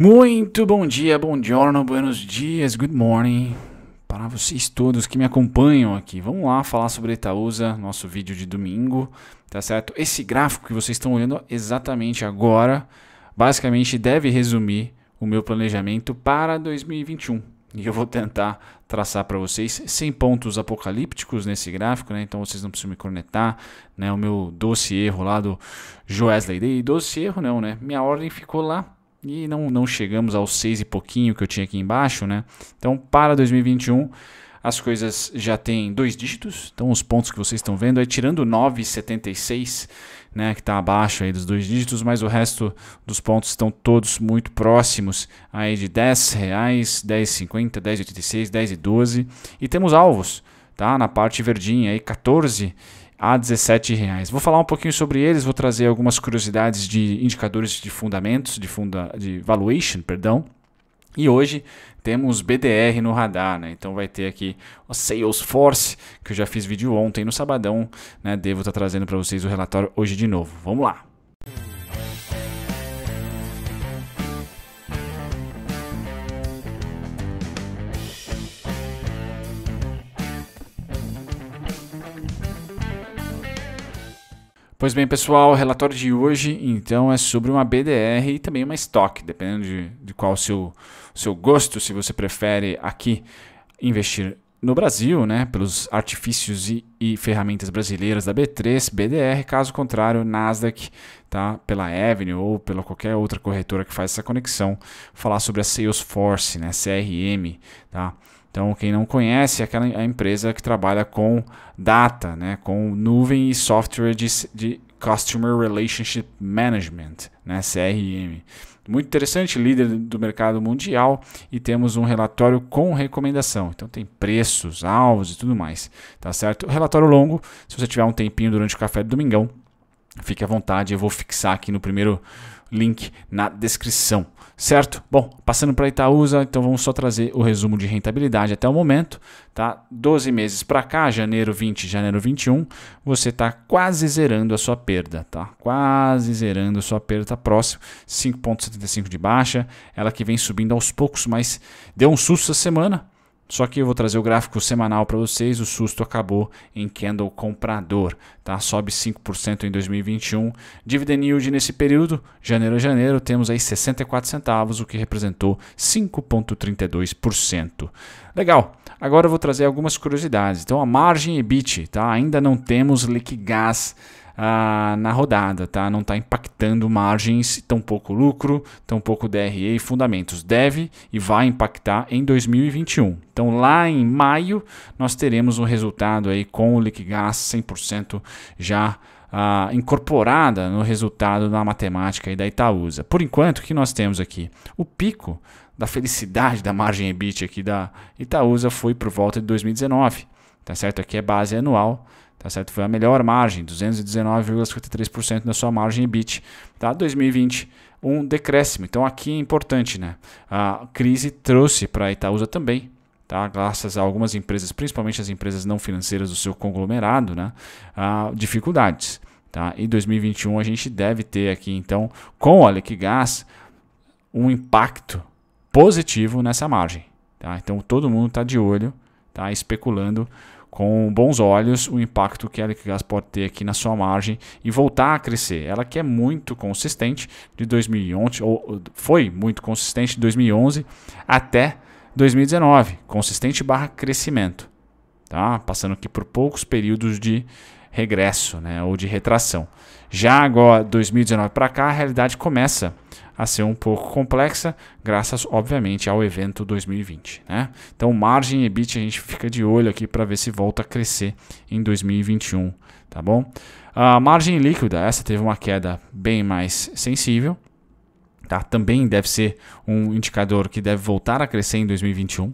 Muito bom dia, bom giorno, buenos dias, good morning para vocês todos que me acompanham aqui. Vamos lá falar sobre Itaúsa, nosso vídeo de domingo, tá certo? Esse gráfico que vocês estão olhando exatamente agora, basicamente deve resumir o meu planejamento para 2021. E eu vou tentar traçar para vocês sem pontos apocalípticos nesse gráfico, né? Então vocês não precisam me cornetar, né? O meu doce erro lá do Joesley Day, doce erro não, né? Minha ordem ficou lá e não, não chegamos aos seis e pouquinho que eu tinha aqui embaixo, né? Então, para 2021, as coisas já têm dois dígitos, então os pontos que vocês estão vendo é tirando 9,76, né, que está abaixo aí dos dois dígitos, mas o resto dos pontos estão todos muito próximos aí de 10 reais, 10,50, 10,86, 10 e e temos alvos, tá? Na parte verdinha aí 14 a 17 reais. Vou falar um pouquinho sobre eles, vou trazer algumas curiosidades de indicadores de fundamentos, de, funda, de valuation, perdão. E hoje temos BDR no radar, né? Então vai ter aqui o Salesforce, que eu já fiz vídeo ontem no sabadão, né? Devo estar tá trazendo para vocês o relatório hoje de novo. Vamos lá. Pois bem, pessoal, o relatório de hoje então é sobre uma BDR e também uma estoque, dependendo de, de qual o seu, seu gosto, se você prefere aqui investir no Brasil, né, pelos artifícios e, e, ferramentas brasileiras da B3, BDR, caso contrário, Nasdaq, tá, pela Avenue ou pela qualquer outra corretora que faz essa conexão, falar sobre a Salesforce, né, CRM, tá? Então, quem não conhece, é aquela a empresa que trabalha com data, né, com nuvem e software de, de Customer Relationship Management, né, CRM. Muito interessante, líder do mercado mundial e temos um relatório com recomendação. Então tem preços, alvos e tudo mais, tá certo? Relatório longo, se você tiver um tempinho durante o café de domingão, fique à vontade, eu vou fixar aqui no primeiro link na descrição, certo? Bom, passando para Itaúsa, então vamos só trazer o resumo de rentabilidade até o momento, tá? 12 meses para cá, janeiro 20, janeiro 21, você está quase zerando a sua perda, tá? Quase zerando a sua perda, tá próximo, 5.75 de baixa, ela que vem subindo aos poucos, mas deu um susto essa semana, só que eu vou trazer o gráfico semanal para vocês. O susto acabou em candle comprador, tá? Sobe 5% em 2021. Dividend yield nesse período, janeiro a janeiro, temos aí 64 centavos, o que representou 5.32%. Legal. Agora eu vou trazer algumas curiosidades. Então a margem EBIT, tá? Ainda não temos liquidez ah, na rodada, tá? Não está impactando margens, tampouco lucro, tampouco DRE e fundamentos. Deve e vai impactar em 2021. Então lá em maio nós teremos um resultado aí com o Liquigás 100% já ah, incorporada no resultado da matemática e da Itaúsa. Por enquanto, o que nós temos aqui? O pico da felicidade da margem EBIT aqui da Itaúsa foi por volta de 2019, tá certo? Aqui é base anual, tá certo? Foi a melhor margem, 219,53% da sua margem EBIT, tá? 2020 um decréscimo. Então aqui é importante, né? A crise trouxe para a Itaúsa também, tá? Graças a algumas empresas, principalmente as empresas não financeiras do seu conglomerado, né? a dificuldades, tá? E 2021 a gente deve ter aqui então com olha que gás um impacto positivo nessa margem, tá? Então todo mundo está de olho, tá? Especulando com bons olhos o impacto que a Liquigás pode ter aqui na sua margem e voltar a crescer. Ela que é muito consistente de 2011, ou foi muito consistente de 2011 até 2019, consistente barra crescimento, tá? passando aqui por poucos períodos de regresso né? ou de retração. Já agora, 2019 para cá, a realidade começa a ser um pouco complexa, graças, obviamente, ao evento 2020. Né? Então, margem EBIT a gente fica de olho aqui para ver se volta a crescer em 2021, tá bom? A margem líquida, essa teve uma queda bem mais sensível, tá? Também deve ser um indicador que deve voltar a crescer em 2021,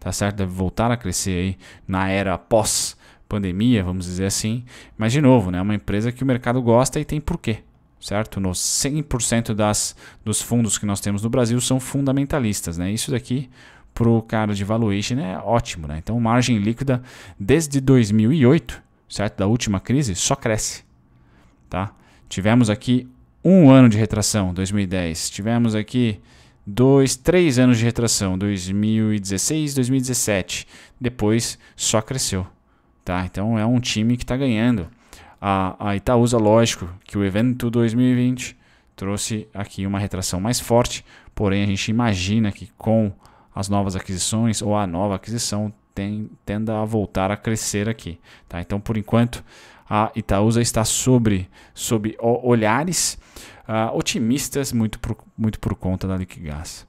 tá certo? Deve voltar a crescer aí na era pós pandemia, vamos dizer assim. Mas de novo, né, é uma empresa que o mercado gosta e tem porquê certo? Nos 100% das, dos fundos que nós temos no Brasil são fundamentalistas, né? Isso daqui para o cara de valuation é ótimo, né? Então, margem líquida desde 2008, certo? Da última crise, só cresce, tá? Tivemos aqui um ano de retração, 2010. Tivemos aqui dois, três anos de retração, 2016, 2017. Depois só cresceu, tá? Então é um time que está ganhando a, a Itaúsa, lógico, que o evento 2020 trouxe aqui uma retração mais forte, porém a gente imagina que com as novas aquisições ou a nova aquisição tem, tenda a voltar a crescer aqui. Tá? Então, por enquanto, a Itaúsa está sobre, sobre olhares uh, otimistas, muito por, muito por conta da Liquigás.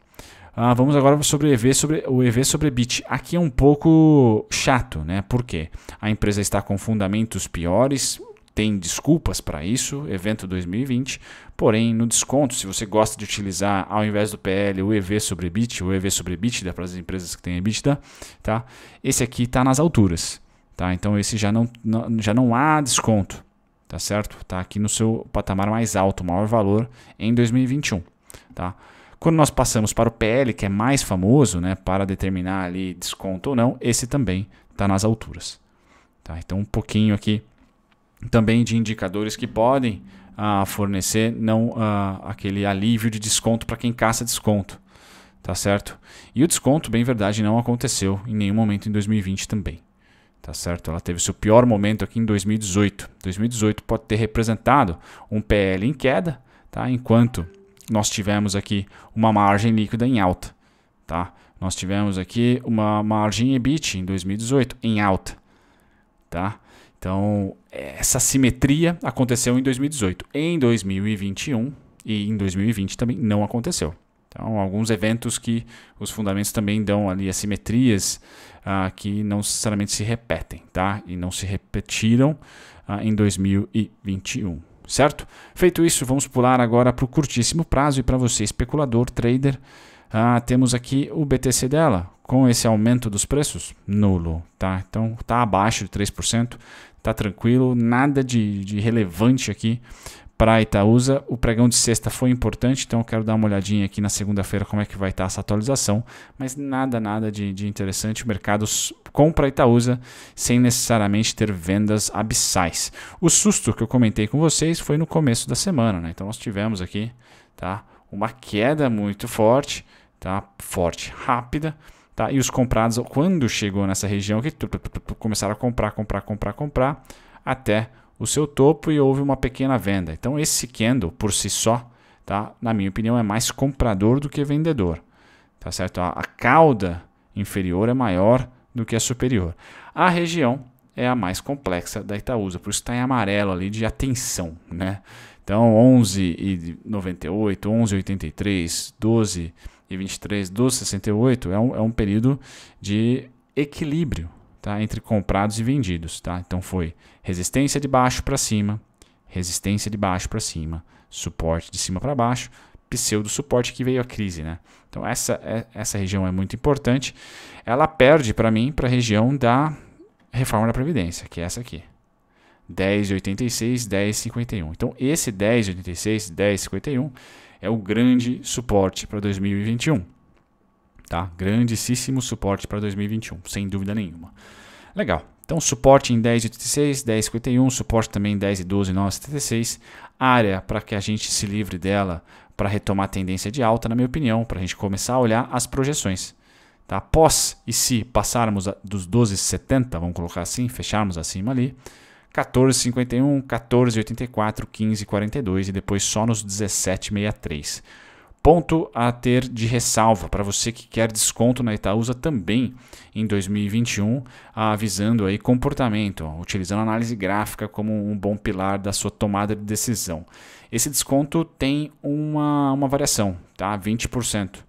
Uh, vamos agora sobre o, EV, sobre o EV sobre BIT. Aqui é um pouco chato, né? Por quê? A empresa está com fundamentos piores, tem desculpas para isso, evento 2020, porém no desconto, se você gosta de utilizar ao invés do PL o EV sobre bit, o EV sobre bit dá para as empresas que têm EBITDA, tá? Esse aqui está nas alturas, tá? Então esse já não, não, já não há desconto, tá certo? Tá aqui no seu patamar mais alto, maior valor em 2021, tá? Quando nós passamos para o PL, que é mais famoso, né, para determinar ali desconto ou não, esse também está nas alturas. Tá? Então um pouquinho aqui também de indicadores que podem ah, fornecer não ah, aquele alívio de desconto para quem caça desconto, tá certo? E o desconto, bem verdade, não aconteceu em nenhum momento em 2020 também, tá certo? Ela teve seu pior momento aqui em 2018. 2018 pode ter representado um PL em queda, tá? Enquanto nós tivemos aqui uma margem líquida em alta, tá? Nós tivemos aqui uma margem EBIT em 2018 em alta, tá? Então, é, essa simetria aconteceu em 2018. Em 2021 e em 2020 também não aconteceu. Então, alguns eventos que os fundamentos também dão ali assimetrias ah, que não necessariamente se repetem, tá? E não se repetiram ah, em 2021, certo? Feito isso, vamos pular agora para o curtíssimo prazo e para você, especulador, trader ah, temos aqui o BTC dela, com esse aumento dos preços, nulo, tá? Então tá abaixo de 3%, tá tranquilo, nada de, de relevante aqui para Itaúsa. O pregão de sexta foi importante, então eu quero dar uma olhadinha aqui na segunda-feira como é que vai estar tá essa atualização, mas nada, nada de, de interessante. O mercado compra Itaúsa sem necessariamente ter vendas abissais. O susto que eu comentei com vocês foi no começo da semana, né? Então nós tivemos aqui, tá? uma queda muito forte, tá? forte, rápida. Tá? E os comprados, quando chegou nessa região, que começaram a comprar, comprar, comprar, comprar, até o seu topo e houve uma pequena venda. Então, esse candle, por si só, tá? na minha opinião, é mais comprador do que vendedor. Tá certo? A, a cauda inferior é maior do que a superior. A região é a mais complexa da Itaúsa, por isso está em amarelo ali de atenção. Né? Então, 11 e 98, 11 e 83, 12 e 23, 12 e 68 é um, é um período de equilíbrio tá? entre comprados e vendidos. Tá? Então, foi resistência de baixo para cima, resistência de baixo para cima, suporte de cima para baixo, pseudo suporte que veio a crise, né? Então essa é, essa região é muito importante. Ela perde para mim para a região da reforma da previdência, que é essa aqui. 10.86, 10.51. Então esse 10.86, 10.51 é o grande suporte para 2021. Tá? Grandíssimo suporte para 2021, sem dúvida nenhuma. Legal. Então suporte em 10.86, 10.51, suporte também em 10 e 12, Área para que a gente se livre dela para retomar a tendência de alta, na minha opinião, para a gente começar a olhar as projeções. Tá? Após e se passarmos dos 12,70, vamos colocar assim, fecharmos acima ali, 14,51, 14,84, 15,42 e depois só nos 17,63. Ponto a ter de ressalva para você que quer desconto na Itaúsa também em 2021, avisando aí comportamento, utilizando análise gráfica como um bom pilar da sua tomada de decisão. Esse desconto tem uma, uma variação, tá? 20%,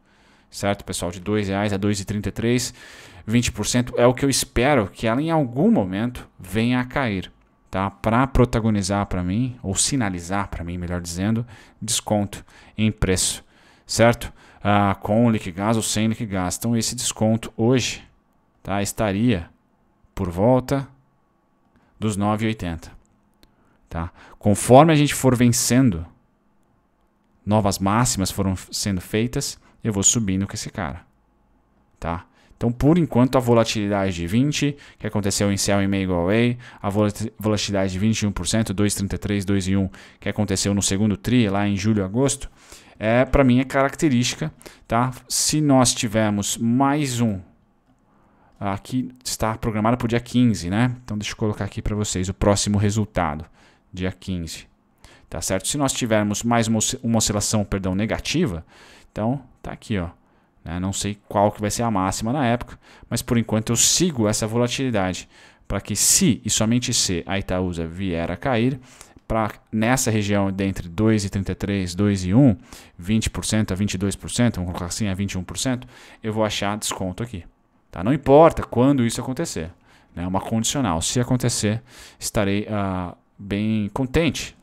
certo, pessoal? De R$ 2,00 a 2,33, 20% é o que eu espero que ela em algum momento venha a cair tá? Para protagonizar para mim ou sinalizar para mim, melhor dizendo, desconto em preço, certo? Ah, com liquigás ou sem liquigás. Então esse desconto hoje, tá? Estaria por volta dos 9,80, tá? Conforme a gente for vencendo, novas máximas foram sendo feitas, eu vou subindo com esse cara, tá? Então, por enquanto, a volatilidade de 20, que aconteceu em Cell e meio Go Away, a volatilidade de 21%, 2,33, 2,1, que aconteceu no segundo TRI, lá em julho e agosto, é, para mim é característica. Tá? Se nós tivermos mais um, aqui ah, está programado para o dia 15, né? Então, deixa eu colocar aqui para vocês o próximo resultado, dia 15. Tá certo? Se nós tivermos mais uma oscilação, perdão, negativa, então tá aqui, ó. Né? Não sei qual que vai ser a máxima na época, mas por enquanto eu sigo essa volatilidade para que se e somente se a Itaúsa vier a cair, para nessa região de entre 2,33, 2 e 1, 20% a 22%, vamos colocar assim a 21%, eu vou achar desconto aqui. Tá? Não importa quando isso acontecer, né? é né? uma condicional. Se acontecer, estarei ah, bem contente,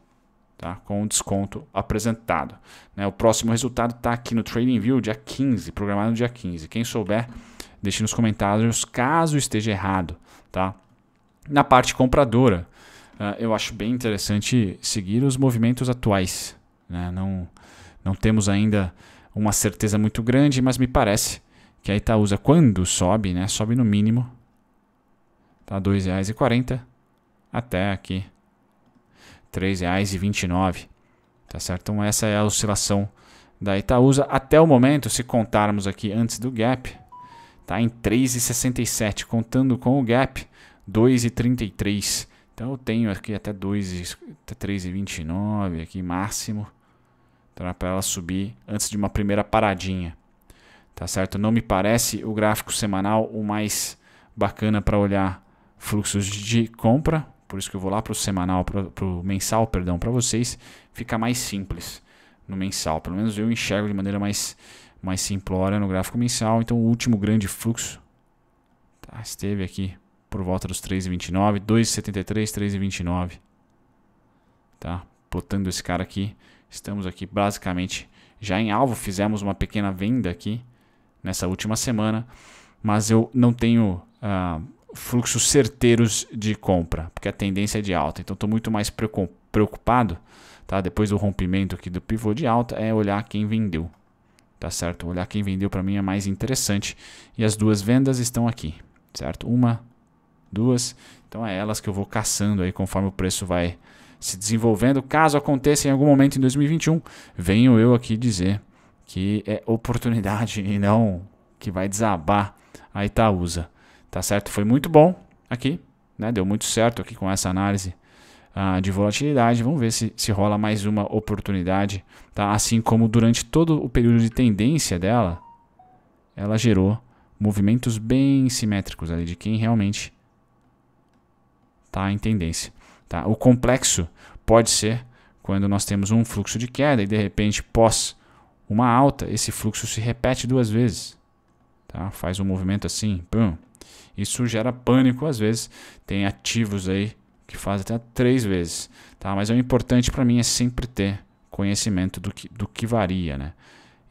Tá, com o desconto apresentado. Né? O próximo resultado está aqui no Trading View, dia 15, programado no dia 15. Quem souber, deixe nos comentários caso esteja errado. Tá? Na parte compradora, uh, eu acho bem interessante seguir os movimentos atuais. Né? Não, não temos ainda uma certeza muito grande, mas me parece que a Itaúsa, quando sobe, né, sobe no mínimo tá R$ 2,40 até aqui 3,29. Tá certo? Então essa é a oscilação da Itaúsa. Até o momento, se contarmos aqui antes do gap, tá em 3,67. Contando com o gap, 2,33. Então eu tenho aqui até 2, 3,29 aqui máximo. Então para ela subir antes de uma primeira paradinha. Tá certo? Não me parece o gráfico semanal o mais bacana para olhar fluxos de compra por isso que eu vou lá para o semanal, para o mensal, perdão, para vocês, fica mais simples no mensal. Pelo menos eu enxergo de maneira mais, mais simplória no gráfico mensal. Então o último grande fluxo tá, esteve aqui por volta dos 3,29, 2,73, 3,29. Tá? Plotando esse cara aqui, estamos aqui basicamente já em alvo. Fizemos uma pequena venda aqui nessa última semana, mas eu não tenho. Uh, fluxos certeiros de compra, porque a tendência é de alta. Então estou muito mais preocupado, tá? Depois do rompimento aqui do pivô de alta, é olhar quem vendeu, tá certo? Olhar quem vendeu para mim é mais interessante e as duas vendas estão aqui, certo? Uma, duas, então é elas que eu vou caçando aí conforme o preço vai se desenvolvendo. Caso aconteça em algum momento em 2021, venho eu aqui dizer que é oportunidade e não que vai desabar a Itaúsa. Tá certo? Foi muito bom aqui, né? Deu muito certo aqui com essa análise uh, de volatilidade. Vamos ver se, se rola mais uma oportunidade, tá? Assim como durante todo o período de tendência dela, ela gerou movimentos bem simétricos ali de quem realmente está em tendência. Tá? O complexo pode ser quando nós temos um fluxo de queda e de repente pós uma alta, esse fluxo se repete duas vezes. Tá? Faz um movimento assim, pum, isso gera pânico às vezes. Tem ativos aí que fazem até três vezes, tá? Mas é o importante para mim é sempre ter conhecimento do que, do que varia, né?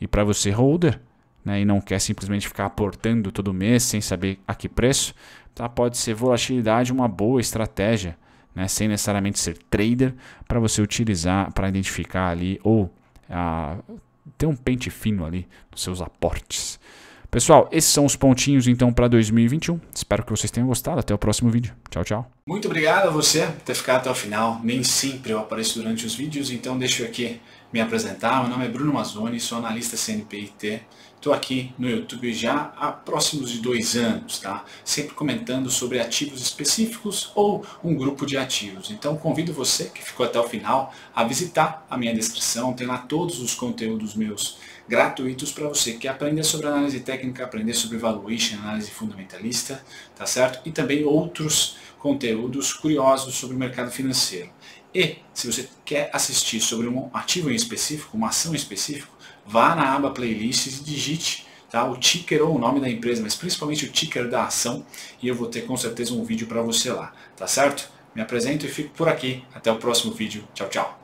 E para você holder, né, e não quer simplesmente ficar aportando todo mês sem saber a que preço, tá? Pode ser volatilidade uma boa estratégia, né? Sem necessariamente ser trader para você utilizar para identificar ali ou a, ah, ter um pente fino ali nos seus aportes. Pessoal, esses são os pontinhos então para 2021. Espero que vocês tenham gostado. Até o próximo vídeo. Tchau, tchau. Muito obrigado a você por ter ficado até o final. Nem sempre eu apareço durante os vídeos, então deixo aqui me apresentar. Meu nome é Bruno Mazzoni, sou analista CNPIT. Estou aqui no YouTube já há próximos de dois anos, tá? Sempre comentando sobre ativos específicos ou um grupo de ativos. Então convido você que ficou até o final a visitar a minha descrição. Tem lá todos os conteúdos meus gratuitos para você que aprender sobre análise técnica, aprender sobre valuation, análise fundamentalista, tá certo? E também outros conteúdos curiosos sobre o mercado financeiro. E, se você quer assistir sobre um ativo em específico, uma ação em específico, vá na aba playlists e digite tá, o ticker ou o nome da empresa, mas principalmente o ticker da ação, e eu vou ter com certeza um vídeo para você lá, tá certo? Me apresento e fico por aqui. Até o próximo vídeo. Tchau, tchau.